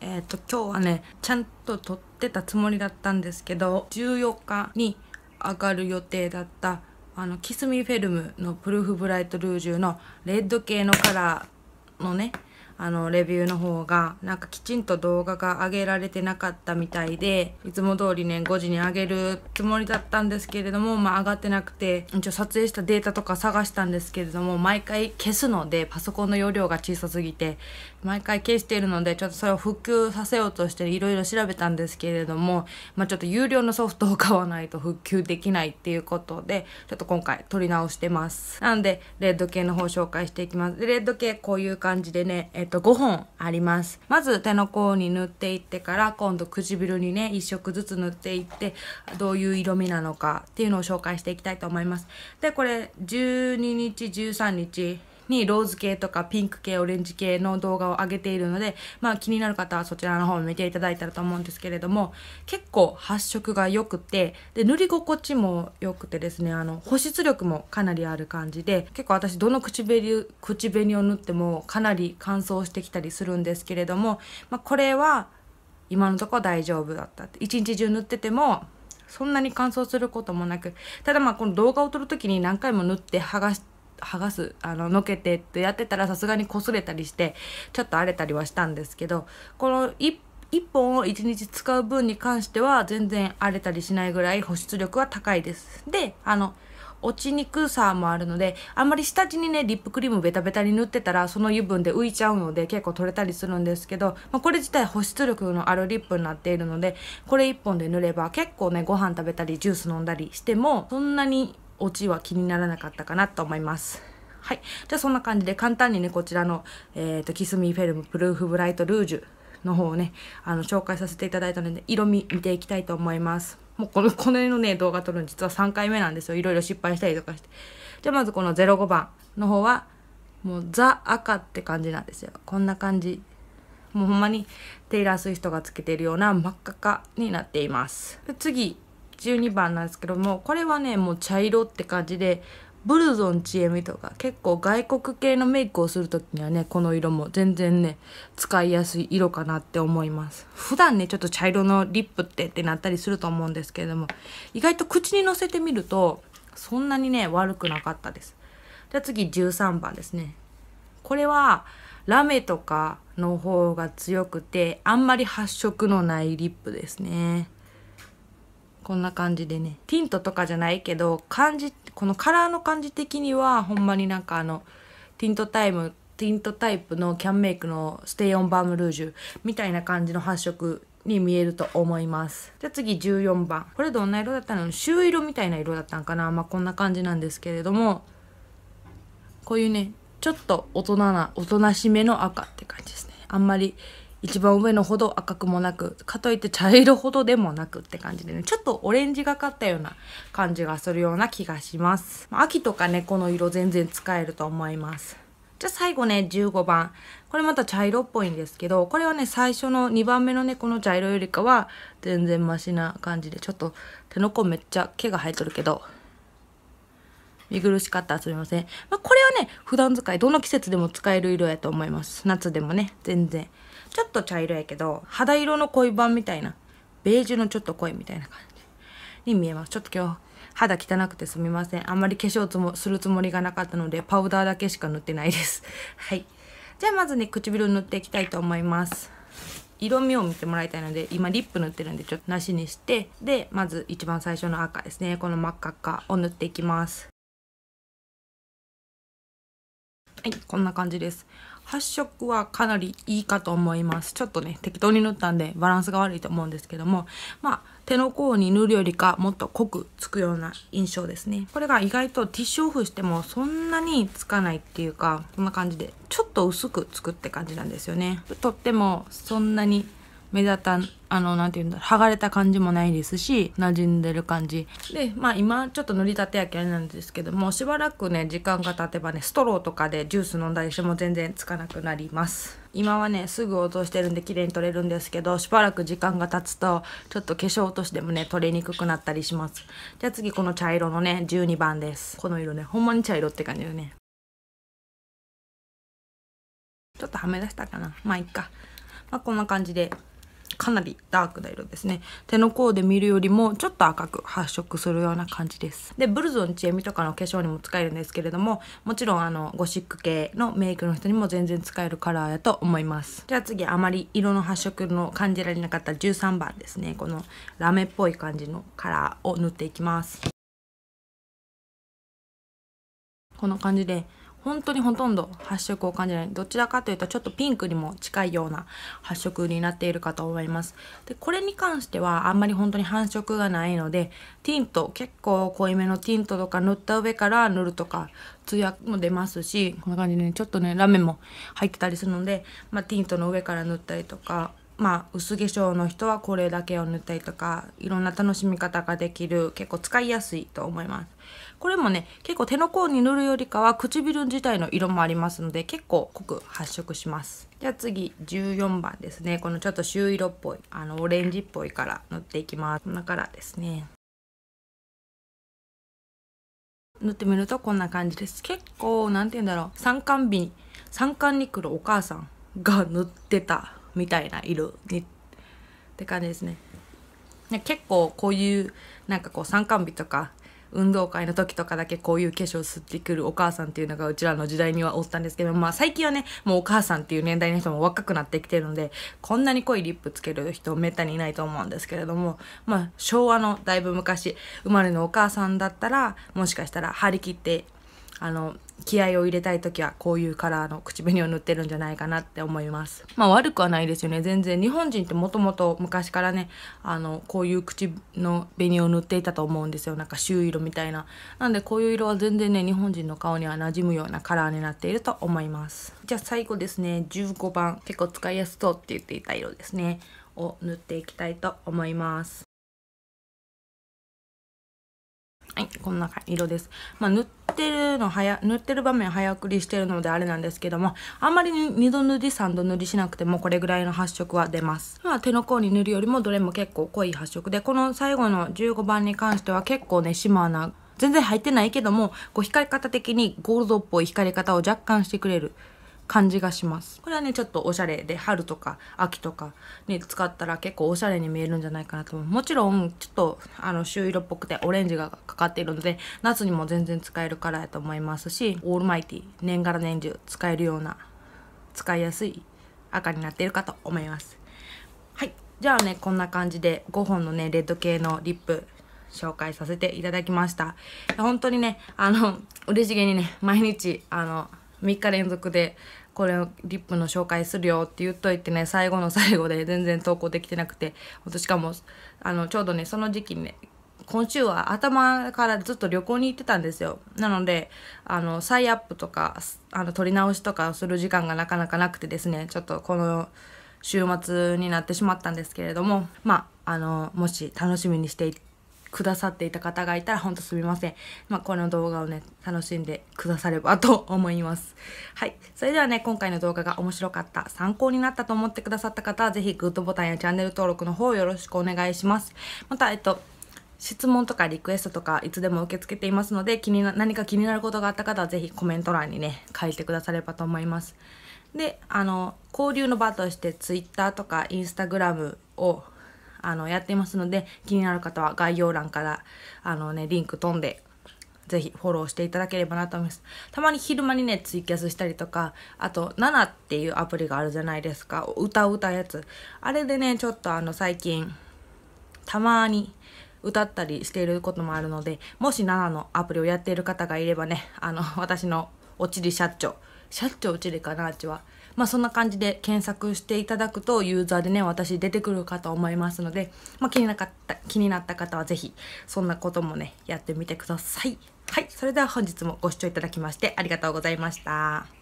えっ、ー、と今日はねちゃんと撮ってたつもりだったんですけど14日に上がる予定だったあのキスミフェルムのプルーフブライトルージュのレッド系のカラーのねあのレビューの方がなんかきちんと動画が上げられてなかったみたいでいつも通りね5時に上げるつもりだったんですけれどもまあ上がってなくて一応撮影したデータとか探したんですけれども毎回消すのでパソコンの容量が小さすぎて毎回消しているのでちょっとそれを復旧させようとしていろいろ調べたんですけれどもまあちょっと有料のソフトを買わないと復旧できないっていうことでちょっと今回撮り直してますなのでレッド系の方紹介していきますで、レッド系こういう感じでねえっと、5本あります。まず手の甲に塗っていってから、今度唇にね、1色ずつ塗っていって、どういう色味なのかっていうのを紹介していきたいと思います。で、これ、12日、13日、にローズ系とかピンク系オレンジ系の動画を上げているので、まあ、気になる方はそちらの方を見ていただいたらと思うんですけれども結構発色が良くてで塗り心地も良くてですねあの保湿力もかなりある感じで結構私どの口紅口紅を塗ってもかなり乾燥してきたりするんですけれども、まあ、これは今のところ大丈夫だったって一日中塗っててもそんなに乾燥することもなくただまあこの動画を撮る時に何回も塗って剥がして剥がすあののけてってやってたらさすがに擦れたりしてちょっと荒れたりはしたんですけどこの1 1本を1日使う分に関しては全然荒れたりしないぐらい保湿力は高いです。で、あの、落ちにくさもあるので、あんまり下地にね、リップクリームベタベタに塗ってたら、その油分で浮いちゃうので、結構取れたりするんですけど、まあ、これ自体保湿力のあるリップになっているので、これ1本で塗れば結構ね、ご飯食べたりジュース飲んだりしても、そんなにオチは気にならなかったかなと思います。はい。じゃあそんな感じで簡単にね、こちらの、えっ、ー、と、キスミーフェルムプルーフブライトルージュの方をね、あの、紹介させていただいたので、色味見ていきたいと思います。もうこの、こののね、動画撮るの実は3回目なんですよ。いろいろ失敗したりとかして。じゃあまずこの05番の方は、もうザ赤って感じなんですよ。こんな感じ。もうほんまにテイラー・スウィフトがつけてるような真っ赤になっています。次、12番なんですけどもこれはねもう茶色って感じでブルゾンちえみとか結構外国系のメイクをする時にはねこの色も全然ね使いやすい色かなって思います普段ねちょっと茶色のリップってってなったりすると思うんですけれども意外と口にのせてみるとそんなにね悪くなかったですじゃあ次13番ですねこれはラメとかの方が強くてあんまり発色のないリップですねこんな感じでねティントとかじゃないけど感じこのカラーの感じ的にはほんまになんかあのティントタイムティントタイプのキャンメイクのステイオンバームルージュみたいな感じの発色に見えると思います。じゃあ次14番。これどんな色だったの朱色みたいな色だったんかなまあ、こんな感じなんですけれども、こういうね、ちょっと大人な、大人しめの赤って感じですね。あんまり一番上のほど赤くもなくかといって茶色ほどでもなくって感じでねちょっとオレンジがかったような感じがするような気がします秋とかねこの色全然使えると思いますじゃあ最後ね15番これまた茶色っぽいんですけどこれはね最初の2番目のねこの茶色よりかは全然マシな感じでちょっと手の甲めっちゃ毛が生えとるけど見苦しかったらすみません。まあ、これはね、普段使い、どの季節でも使える色やと思います。夏でもね、全然。ちょっと茶色やけど、肌色の恋版みたいな、ベージュのちょっと濃いみたいな感じに見えます。ちょっと今日、肌汚くてすみません。あんまり化粧つもするつもりがなかったので、パウダーだけしか塗ってないです。はい。じゃあまずね、唇塗っていきたいと思います。色味を見てもらいたいので今リップ塗ってるんでちょっとなしにしてでまず一番最初の赤ですねこの真っ赤っかを塗っていきますはいこんな感じです発色はかなりいいかと思いますちょっとね適当に塗ったんでバランスが悪いと思うんですけどもまあ手の甲に塗るよりかもっと濃くつくような印象ですねこれが意外とティッシュオフしてもそんなにつかないっていうかこんな感じでちょっと薄くつくって感じなんですよねとってもそんなに目立たあのなんていうんだ剥がれた感じもないですし馴染んでる感じでまあ今ちょっと塗りたてやけなんですけどもしばらくね時間が経てばねストローとかでジュース飲んだりしても全然つかなくなります今はねすぐ落としてるんで綺麗に取れるんですけどしばらく時間が経つとちょっと化粧落としでもね取れにくくなったりしますじゃあ次この茶色のね12番ですこの色ねほんまに茶色って感じだねちょっとはめ出したかなまあいっかまあこんな感じでかなりダークな色ですね。手の甲で見るよりもちょっと赤く発色するような感じです。で、ブルゾンちえみとかの化粧にも使えるんですけれども、もちろんあの、ゴシック系のメイクの人にも全然使えるカラーやと思います。じゃあ次、あまり色の発色の感じられなかった13番ですね。このラメっぽい感じのカラーを塗っていきます。こんな感じで本当にほとんど発色を感じないどちらかというとちょっとピンクにも近いような発色になっているかと思いますでこれに関してはあんまり本当に繁殖がないのでティント結構濃いめのティントとか塗った上から塗るとかツヤも出ますしこんな感じでねちょっとねラメも入ってたりするので、まあ、ティントの上から塗ったりとかまあ、薄化粧の人はこれだけを塗ったりとかいろんな楽しみ方ができる結構使いやすいと思います。これもね結構手の甲に塗るよりかは唇自体の色もありますので結構濃く発色しますじゃあ次14番ですねこのちょっと朱色っぽいあのオレンジっぽいから塗っていきますこんなカラーですね塗ってみるとこんな感じです結構なんて言うんだろう三冠瓶三冠に来るお母さんが塗ってたみたいな色にって感じですね結構こういうなんかこう三寒日とか運動会の時とかだけこういう化粧すってくるお母さんっていうのがうちらの時代にはおったんですけど、まあ最近はね、もうお母さんっていう年代の人も若くなってきてるので、こんなに濃いリップつける人めったにいないと思うんですけれども、まあ昭和のだいぶ昔生まれのお母さんだったら、もしかしたら張り切って、あの、気合を入れたい時はこういうカラーの口紅を塗ってるんじゃないかなって思います。まあ悪くはないですよね。全然日本人ってもともと昔からね、あの、こういう口の紅を塗っていたと思うんですよ。なんか朱色みたいな。なんでこういう色は全然ね、日本人の顔には馴染むようなカラーになっていると思います。じゃあ最後ですね、15番。結構使いやすそうって言っていた色ですね。を塗っていきたいと思います。はい、こんな色です。まあ、塗っってるの早塗ってる場面早送りしてるのであれなんですけどもあんまり2度塗り3度塗りしなくてもこれぐらいの発色は出ます、まあ、手の甲に塗るよりもどれも結構濃い発色でこの最後の15番に関しては結構ねシマーな全然入ってないけどもこう光り方的にゴールドっぽい光り方を若干してくれる感じがしますこれはねちょっとおしゃれで春とか秋とかに使ったら結構おしゃれに見えるんじゃないかなと思うもちろんちょっとあの朱色っぽくてオレンジがかかっているので夏にも全然使えるからやと思いますしオールマイティ年がら年中使えるような使いやすい赤になっているかと思いますはいじゃあねこんな感じで5本のねレッド系のリップ紹介させていただきました本当にねあの嬉しげにね毎日あの3日連続でこれをリップの紹介するよって言っといてね最後の最後で全然投稿できてなくてしかもあのちょうどねその時期ね今週は頭からずっと旅行に行ってたんですよ。なので、あの、再アップとか、あの、撮り直しとかをする時間がなかなかなくてですね、ちょっとこの週末になってしまったんですけれども、まあ、あの、もし楽しみにしていくださっていた方がいたらほんとすみません。まあ、この動画をね、楽しんでくださればと思います。はい。それではね、今回の動画が面白かった、参考になったと思ってくださった方は、ぜひグッドボタンやチャンネル登録の方よろしくお願いします。また、えっと、質問とかリクエストとかいつでも受け付けていますので気にな何か気になることがあった方はぜひコメント欄にね書いてくださればと思いますであの交流の場として Twitter とか Instagram をあの、やってますので、気になる方は概要欄から、あのね、リンク飛んで、ぜひフォローしていただければなと思います。たまに昼間にね、ツイキャスしたりとか、あと、7っていうアプリがあるじゃないですか。歌を歌うやつ。あれでね、ちょっとあの、最近、たまに、歌ったりしていることもあるので、もし7のアプリをやっている方がいればね、あの、私のおちり社長、社長おちりかな、あちは。まあ、そんな感じで検索していただくとユーザーでね私出てくるかと思いますので、まあ、気になかった気になった方は是非そんなこともねやってみてください。はい、それでは本日もご視聴いただきましてありがとうございました。